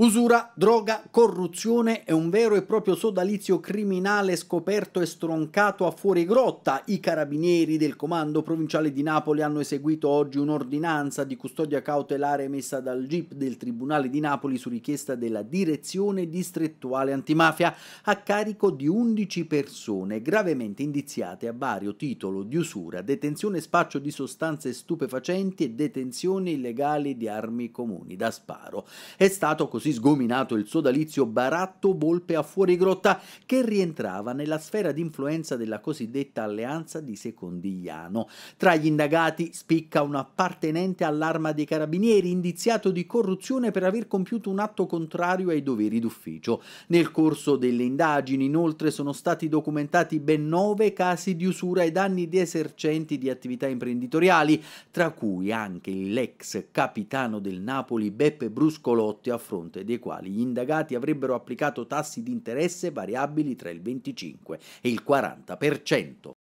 Usura, droga, corruzione e un vero e proprio sodalizio criminale scoperto e stroncato a fuori grotta. I carabinieri del comando provinciale di Napoli hanno eseguito oggi un'ordinanza di custodia cautelare emessa dal GIP del Tribunale di Napoli su richiesta della Direzione Distrettuale Antimafia a carico di 11 persone gravemente indiziate a vario titolo di usura, detenzione e spaccio di sostanze stupefacenti e detenzione illegale di armi comuni da sparo. È stato così così sgominato il sodalizio Baratto Volpe a Fuorigrotta, che rientrava nella sfera di influenza della cosiddetta alleanza di Secondigliano. Tra gli indagati spicca un appartenente all'arma dei carabinieri indiziato di corruzione per aver compiuto un atto contrario ai doveri d'ufficio. Nel corso delle indagini inoltre sono stati documentati ben nove casi di usura e danni di esercenti di attività imprenditoriali, tra cui anche l'ex capitano del Napoli Beppe Bruscolotti a fronte fronte dei quali gli indagati avrebbero applicato tassi di interesse variabili tra il 25 e il 40%.